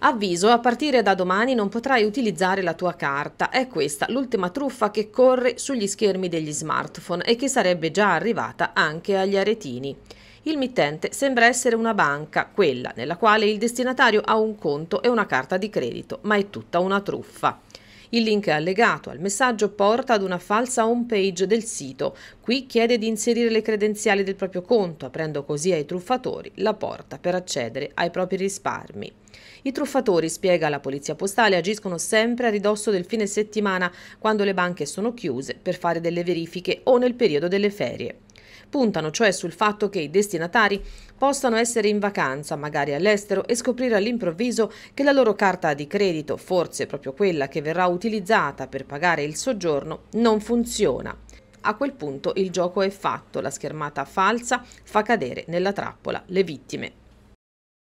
Avviso, a partire da domani non potrai utilizzare la tua carta. È questa l'ultima truffa che corre sugli schermi degli smartphone e che sarebbe già arrivata anche agli aretini. Il mittente sembra essere una banca, quella nella quale il destinatario ha un conto e una carta di credito, ma è tutta una truffa. Il link allegato al messaggio porta ad una falsa home page del sito. Qui chiede di inserire le credenziali del proprio conto, aprendo così ai truffatori la porta per accedere ai propri risparmi. I truffatori, spiega la Polizia Postale, agiscono sempre a ridosso del fine settimana, quando le banche sono chiuse per fare delle verifiche o nel periodo delle ferie. Puntano cioè sul fatto che i destinatari possano essere in vacanza, magari all'estero, e scoprire all'improvviso che la loro carta di credito, forse proprio quella che verrà utilizzata per pagare il soggiorno, non funziona. A quel punto il gioco è fatto, la schermata falsa fa cadere nella trappola le vittime.